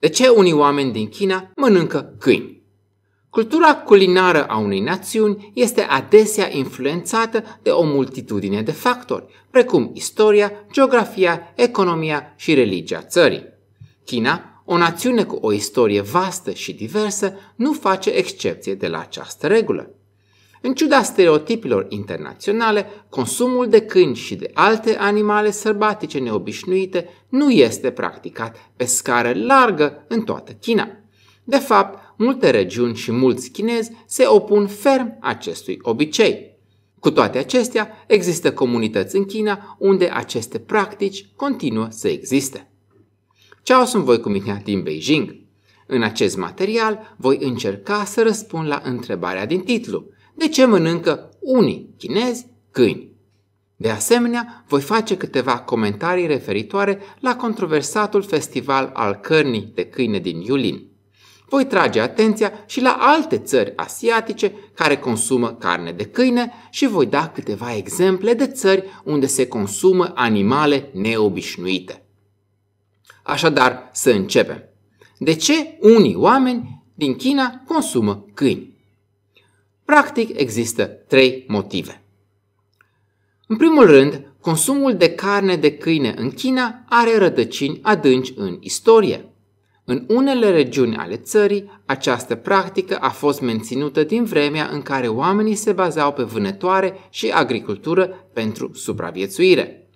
De ce unii oameni din China mănâncă câini? Cultura culinară a unei națiuni este adesea influențată de o multitudine de factori, precum istoria, geografia, economia și religia țării. China, o națiune cu o istorie vastă și diversă, nu face excepție de la această regulă. În ciuda stereotipilor internaționale, consumul de câini și de alte animale sălbatice neobișnuite nu este practicat pe scară largă în toată China. De fapt, multe regiuni și mulți chinezi se opun ferm acestui obicei. Cu toate acestea, există comunități în China unde aceste practici continuă să existe. Ceau, sunt voi cu mine din Beijing. În acest material voi încerca să răspund la întrebarea din titlu – de ce mănâncă unii chinezi câini. De asemenea, voi face câteva comentarii referitoare la controversatul festival al cărnii de câine din Iulin. Voi trage atenția și la alte țări asiatice care consumă carne de câine și voi da câteva exemple de țări unde se consumă animale neobișnuite. Așadar, să începem. De ce unii oameni din China consumă câini? Practic, există trei motive. În primul rând, consumul de carne de câine în China are rădăcini adânci în istorie. În unele regiuni ale țării, această practică a fost menținută din vremea în care oamenii se bazau pe vânătoare și agricultură pentru supraviețuire.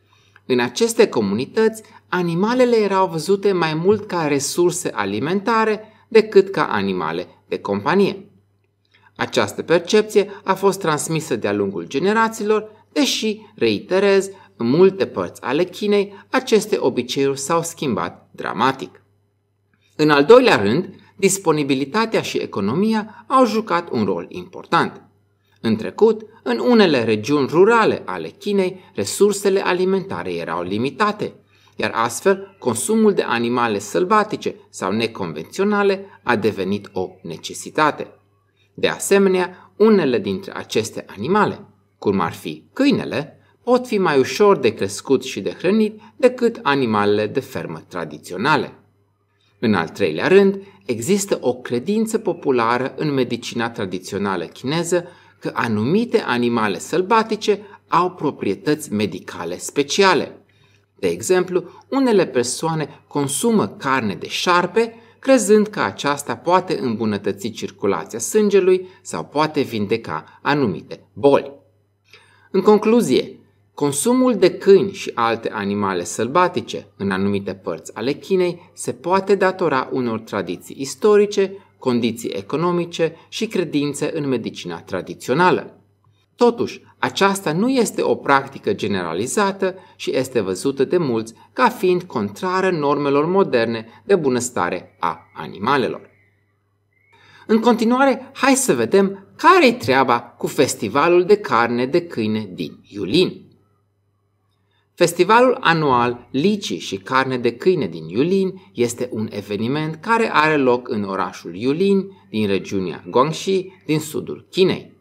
În aceste comunități, animalele erau văzute mai mult ca resurse alimentare decât ca animale de companie. Această percepție a fost transmisă de-a lungul generațiilor, deși, reiterez, în multe părți ale Chinei, aceste obiceiuri s-au schimbat dramatic. În al doilea rând, disponibilitatea și economia au jucat un rol important. În trecut, în unele regiuni rurale ale Chinei, resursele alimentare erau limitate, iar astfel consumul de animale sălbatice sau neconvenționale a devenit o necesitate. De asemenea, unele dintre aceste animale, cum ar fi câinele, pot fi mai ușor de crescut și de hrănit decât animalele de fermă tradiționale. În al treilea rând, există o credință populară în medicina tradițională chineză că anumite animale sălbatice au proprietăți medicale speciale. De exemplu, unele persoane consumă carne de șarpe crezând că aceasta poate îmbunătăți circulația sângelui sau poate vindeca anumite boli. În concluzie, consumul de câini și alte animale sălbatice în anumite părți ale Chinei se poate datora unor tradiții istorice, condiții economice și credințe în medicina tradițională. Totuși, aceasta nu este o practică generalizată și este văzută de mulți ca fiind contrară normelor moderne de bunăstare a animalelor. În continuare, hai să vedem care-i treaba cu festivalul de carne de câine din Iulin. Festivalul anual Licii și Carne de Câine din Iulin este un eveniment care are loc în orașul Iulin, din regiunea Guangxi, din sudul Chinei.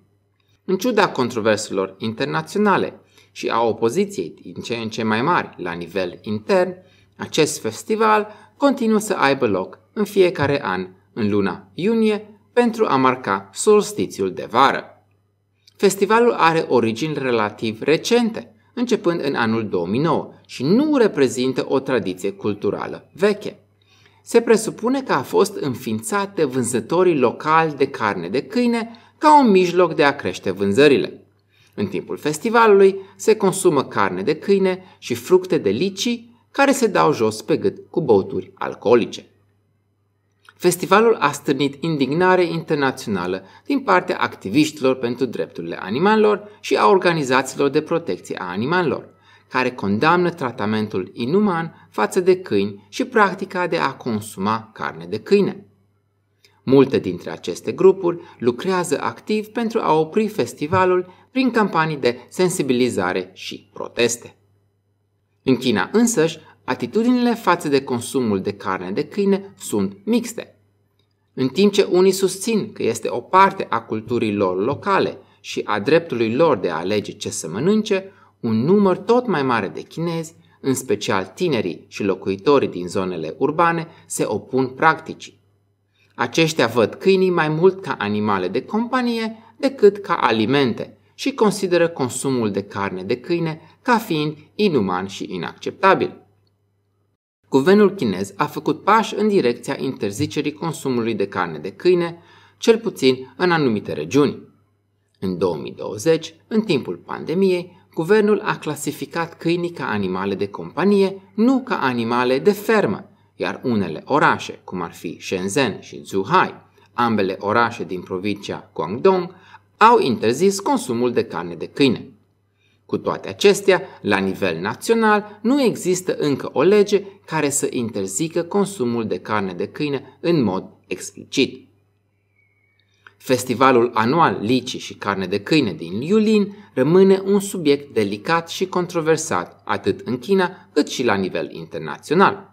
În ciuda controverselor internaționale și a opoziției din ce în ce mai mari la nivel intern, acest festival continuă să aibă loc în fiecare an în luna iunie pentru a marca solstițiul de vară. Festivalul are origini relativ recente, începând în anul 2009 și nu reprezintă o tradiție culturală veche. Se presupune că a fost înființat de vânzătorii locali de carne de câine ca un mijloc de a crește vânzările. În timpul festivalului se consumă carne de câine și fructe de licii care se dau jos pe gât cu băuturi alcoolice. Festivalul a stârnit indignare internațională din partea activiștilor pentru drepturile animalelor și a organizațiilor de protecție a animalelor, care condamnă tratamentul inuman față de câini și practica de a consuma carne de câine. Multe dintre aceste grupuri lucrează activ pentru a opri festivalul prin campanii de sensibilizare și proteste. În China însăși, atitudinile față de consumul de carne de câine sunt mixte. În timp ce unii susțin că este o parte a culturii lor locale și a dreptului lor de a alege ce să mănânce, un număr tot mai mare de chinezi, în special tinerii și locuitorii din zonele urbane, se opun practicii. Aceștia văd câinii mai mult ca animale de companie decât ca alimente și consideră consumul de carne de câine ca fiind inuman și inacceptabil. Guvernul chinez a făcut pași în direcția interzicerii consumului de carne de câine, cel puțin în anumite regiuni. În 2020, în timpul pandemiei, guvernul a clasificat câinii ca animale de companie, nu ca animale de fermă, iar unele orașe, cum ar fi Shenzhen și Zhuhai, ambele orașe din provincia Guangdong, au interzis consumul de carne de câine. Cu toate acestea, la nivel național nu există încă o lege care să interzică consumul de carne de câine în mod explicit. Festivalul anual Licii și carne de câine din Liulin rămâne un subiect delicat și controversat atât în China cât și la nivel internațional.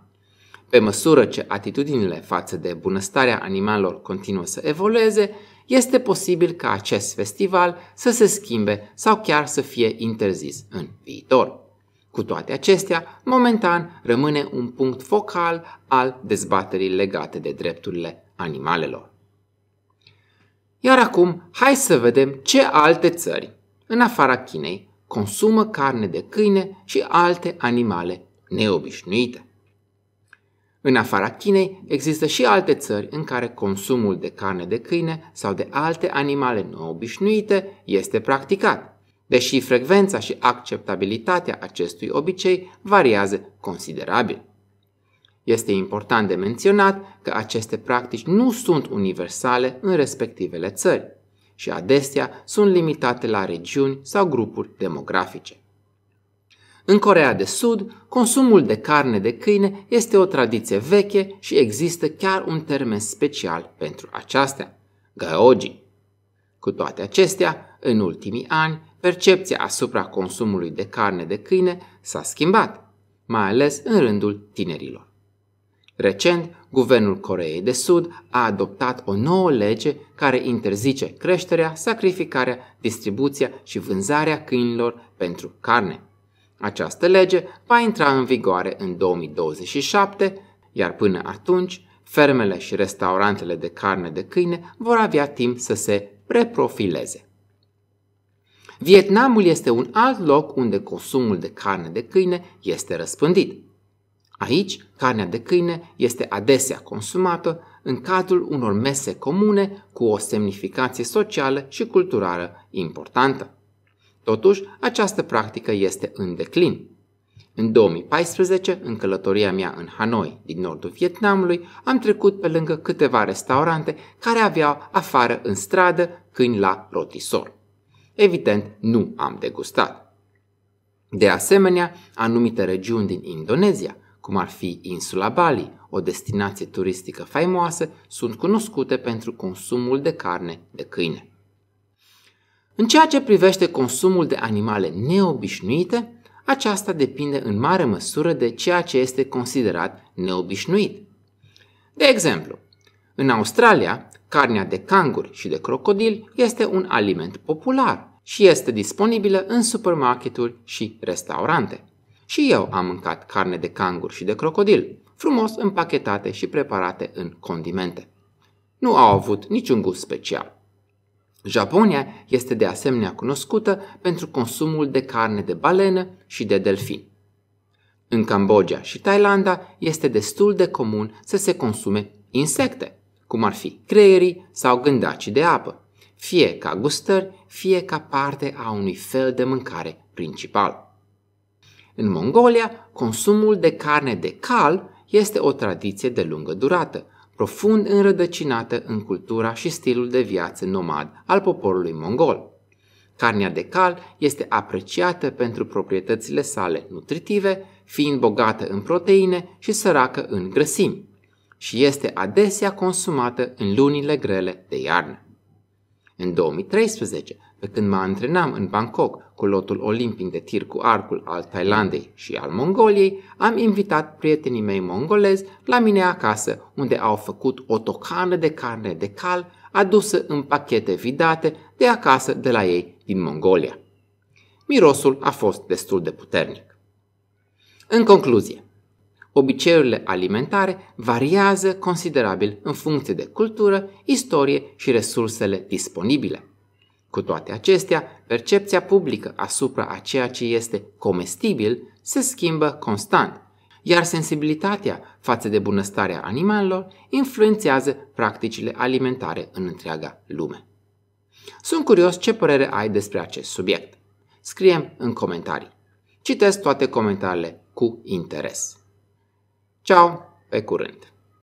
Pe măsură ce atitudinile față de bunăstarea animalelor continuă să evolueze, este posibil ca acest festival să se schimbe sau chiar să fie interzis în viitor. Cu toate acestea, momentan rămâne un punct focal al dezbaterii legate de drepturile animalelor. Iar acum, hai să vedem ce alte țări, în afara Chinei, consumă carne de câine și alte animale neobișnuite. În afara Chinei există și alte țări în care consumul de carne de câine sau de alte animale neobișnuite este practicat, deși frecvența și acceptabilitatea acestui obicei variază considerabil. Este important de menționat că aceste practici nu sunt universale în respectivele țări și adesea sunt limitate la regiuni sau grupuri demografice. În Corea de Sud, consumul de carne de câine este o tradiție veche și există chiar un termen special pentru aceasta, gaoji. Cu toate acestea, în ultimii ani, percepția asupra consumului de carne de câine s-a schimbat, mai ales în rândul tinerilor. Recent, guvernul Coreei de Sud a adoptat o nouă lege care interzice creșterea, sacrificarea, distribuția și vânzarea câinilor pentru carne. Această lege va intra în vigoare în 2027, iar până atunci, fermele și restaurantele de carne de câine vor avea timp să se reprofileze. Vietnamul este un alt loc unde consumul de carne de câine este răspândit. Aici, carnea de câine este adesea consumată în cadrul unor mese comune cu o semnificație socială și culturală importantă. Totuși, această practică este în declin. În 2014, în călătoria mea în Hanoi, din nordul Vietnamului, am trecut pe lângă câteva restaurante care aveau afară în stradă câini la rotisor. Evident, nu am degustat. De asemenea, anumite regiuni din Indonezia, cum ar fi insula Bali, o destinație turistică faimoasă, sunt cunoscute pentru consumul de carne de câine. În ceea ce privește consumul de animale neobișnuite, aceasta depinde în mare măsură de ceea ce este considerat neobișnuit. De exemplu, în Australia, carnea de canguri și de crocodil este un aliment popular și este disponibilă în supermarketuri și restaurante. Și eu am mâncat carne de canguri și de crocodil, frumos împachetate și preparate în condimente. Nu au avut niciun gust special. Japonia este de asemenea cunoscută pentru consumul de carne de balenă și de delfin. În Cambodgia și Thailanda este destul de comun să se consume insecte, cum ar fi creierii sau gândacii de apă, fie ca gustări, fie ca parte a unui fel de mâncare principal. În Mongolia, consumul de carne de cal este o tradiție de lungă durată, profund înrădăcinată în cultura și stilul de viață nomad al poporului mongol. Carnea de cal este apreciată pentru proprietățile sale nutritive, fiind bogată în proteine și săracă în grăsimi, și este adesea consumată în lunile grele de iarnă. În 2013, pe când mă antrenam în Bangkok cu lotul olimpic de tir cu arcul al Thailandei și al Mongoliei, am invitat prietenii mei mongolezi la mine acasă, unde au făcut o tocană de carne de cal adusă în pachete vidate de acasă de la ei din Mongolia. Mirosul a fost destul de puternic. În concluzie, obiceiurile alimentare variază considerabil în funcție de cultură, istorie și resursele disponibile. Cu toate acestea, percepția publică asupra a ceea ce este comestibil se schimbă constant, iar sensibilitatea față de bunăstarea animalelor influențează practicile alimentare în întreaga lume. Sunt curios ce părere ai despre acest subiect. Scriem în comentarii. Citesc toate comentariile cu interes. Ciao, pe curând!